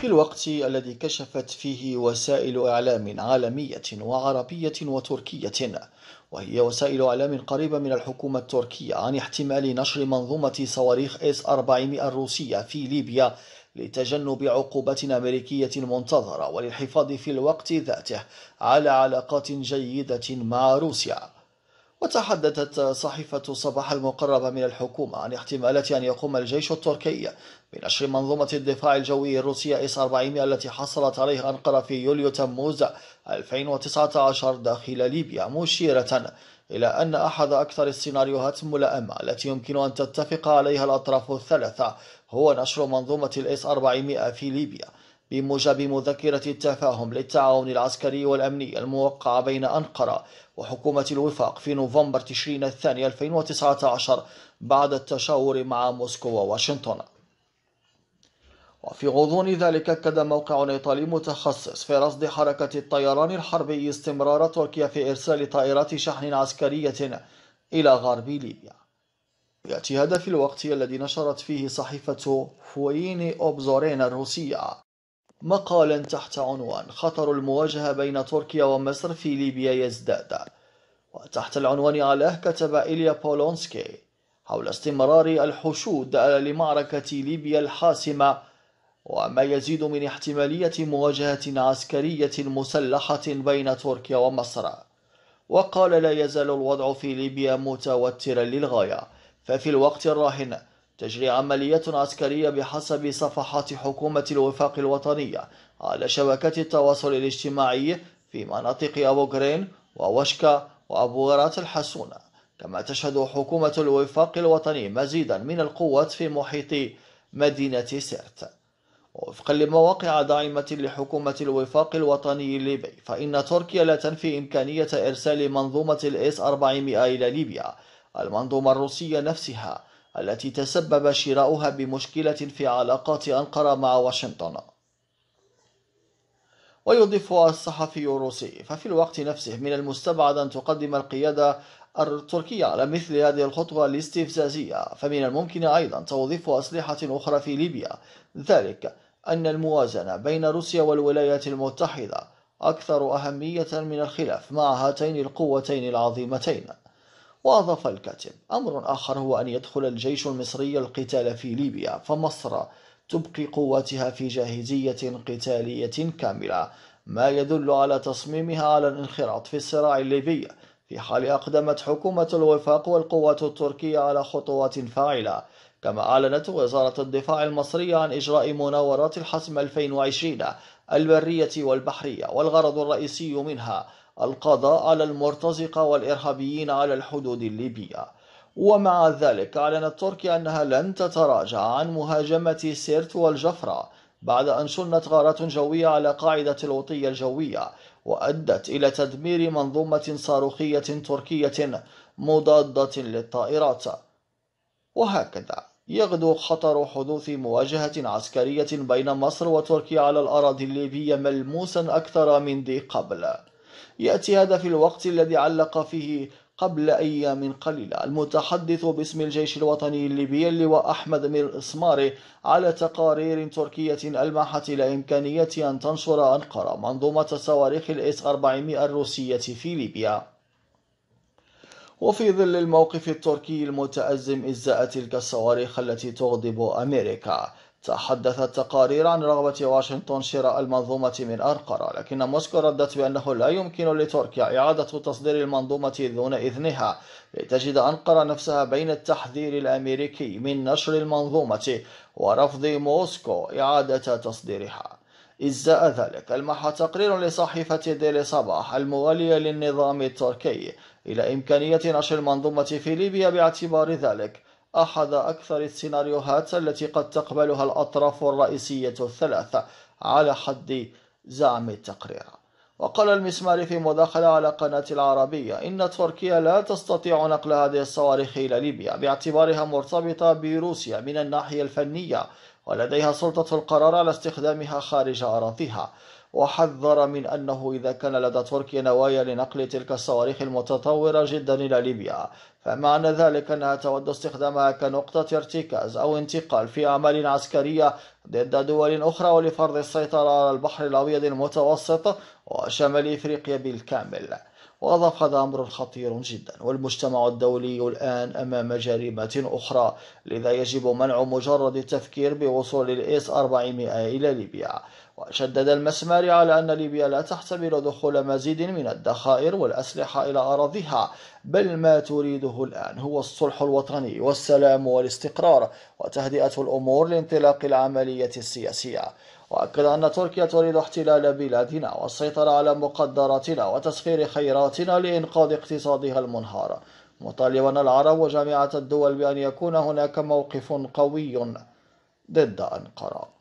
في الوقت الذي كشفت فيه وسائل إعلام عالمية وعربية وتركية وهي وسائل إعلام قريبة من الحكومة التركية عن احتمال نشر منظومة صواريخ إس 400 الروسية في ليبيا لتجنب عقوبات أمريكية منتظرة وللحفاظ في الوقت ذاته على علاقات جيدة مع روسيا وتحدثت صحيفة صباح المقربة من الحكومة عن احتمالات أن يقوم الجيش التركي بنشر منظومة الدفاع الجوي الروسية إس 400 التي حصلت عليها أنقرة في يوليو تموز 2019 داخل ليبيا مشيرة إلى أن أحد أكثر السيناريوهات الملائمة التي يمكن أن تتفق عليها الأطراف الثلاثة هو نشر منظومة الإس 400 في ليبيا بموجب مذكرة التفاهم للتعاون العسكري والأمني الموقعة بين أنقرة وحكومة الوفاق في نوفمبر تشرين الثاني 2019 بعد التشاور مع موسكو وواشنطن وفي غضون ذلك أكد موقع إيطالي متخصص في رصد حركة الطيران الحربي استمرار تركيا في إرسال طائرات شحن عسكرية إلى غرب ليبيا يأتي هذا في الوقت الذي نشرت فيه صحيفة فويني أوبزورين الروسية مقالا تحت عنوان خطر المواجهة بين تركيا ومصر في ليبيا يزداد وتحت العنوان عليه كتب إيليا بولونسكي حول استمرار الحشود لمعركة ليبيا الحاسمة وما يزيد من احتمالية مواجهة عسكرية مسلحة بين تركيا ومصر وقال لا يزال الوضع في ليبيا متوترا للغاية ففي الوقت الراهن تجري عمليات عسكرية بحسب صفحات حكومة الوفاق الوطنية على شبكة التواصل الاجتماعي في مناطق أبو غرين ووشكا غرات الحسونة كما تشهد حكومة الوفاق الوطني مزيدا من القوات في محيط مدينة سرت وفقا لمواقع داعمة لحكومة الوفاق الوطني الليبي فإن تركيا لا تنفي إمكانية إرسال منظومة الإس 400 إلى ليبيا المنظومة الروسية نفسها التي تسبب شراؤها بمشكلة في علاقات أنقرة مع واشنطن ويضيف الصحفي الروسي ففي الوقت نفسه من المستبعد أن تقدم القيادة التركية على مثل هذه الخطوة الاستفزازية فمن الممكن أيضا توظيف أسلحة أخرى في ليبيا ذلك أن الموازنة بين روسيا والولايات المتحدة أكثر أهمية من الخلاف مع هاتين القوتين العظيمتين واضاف الكاتب امر اخر هو ان يدخل الجيش المصري القتال في ليبيا فمصر تبقي قواتها في جاهزيه قتاليه كامله ما يدل على تصميمها على الانخراط في الصراع الليبي في حال أقدمت حكومة الوفاق والقوات التركية على خطوات فاعلة كما أعلنت وزارة الدفاع المصرية عن إجراء مناورات الحسم 2020 البرية والبحرية والغرض الرئيسي منها القضاء على المرتزقة والإرهابيين على الحدود الليبية ومع ذلك أعلنت تركيا أنها لن تتراجع عن مهاجمة سيرت والجفرة بعد أن شنت غارات جوية على قاعدة الوطية الجوية وأدت إلى تدمير منظومة صاروخية تركية مضادة للطائرات وهكذا يغدو خطر حدوث مواجهة عسكرية بين مصر وتركيا على الأراضي الليبية ملموسا أكثر من ذي قبل يأتي هذا في الوقت الذي علق فيه قبل أيام قليلة المتحدث باسم الجيش الوطني الليبي اللواء أحمد مير إسماري على تقارير تركية ألمحت إلى إمكانية أن تنشر أنقرة منظومة صواريخ الإس 400 الروسية في ليبيا وفي ظل الموقف التركي المتأزم إزاء تلك الصواريخ التي تغضب أمريكا تحدثت تقارير عن رغبة واشنطن شراء المنظومة من أنقرة لكن موسكو ردت بأنه لا يمكن لتركيا إعادة تصدير المنظومة دون إذنها لتجد أنقرة نفسها بين التحذير الأمريكي من نشر المنظومة ورفض موسكو إعادة تصديرها إزاء ذلك ألمح تقرير لصحيفة ديلي صباح الموالية للنظام التركي إلى إمكانية نشر المنظومة في ليبيا باعتبار ذلك أحد أكثر السيناريوهات التي قد تقبلها الأطراف الرئيسية الثلاثة على حد زعم التقرير وقال المسمار في مداخلة على قناة العربية إن تركيا لا تستطيع نقل هذه الصواريخ إلى ليبيا باعتبارها مرتبطة بروسيا من الناحية الفنية ولديها سلطة القرار على استخدامها خارج أراضيها وحذر من أنه إذا كان لدى تركيا نوايا لنقل تلك الصواريخ المتطورة جدا إلى ليبيا فمعنى ذلك أنها تود استخدامها كنقطة ارتكاز أو انتقال في أعمال عسكرية ضد دول أخرى ولفرض السيطرة على البحر الأبيض المتوسط وشمال إفريقيا بالكامل وأضاف هذا أمر خطير جدا والمجتمع الدولي الآن أمام جريمة أخرى لذا يجب منع مجرد التفكير بوصول الإس 400 إلى ليبيا وشدد المسمار على أن ليبيا لا تحتمل دخول مزيد من الذخائر والأسلحة إلى أراضيها بل ما تريده الآن هو الصلح الوطني والسلام والاستقرار وتهدئة الأمور لانطلاق العملية السياسية وأكد أن تركيا تريد احتلال بلادنا والسيطرة على مقدراتنا وتسخير خيراتنا لإنقاذ اقتصادها المنهار مطالبا العرب وجامعة الدول بأن يكون هناك موقف قوي ضد أنقرة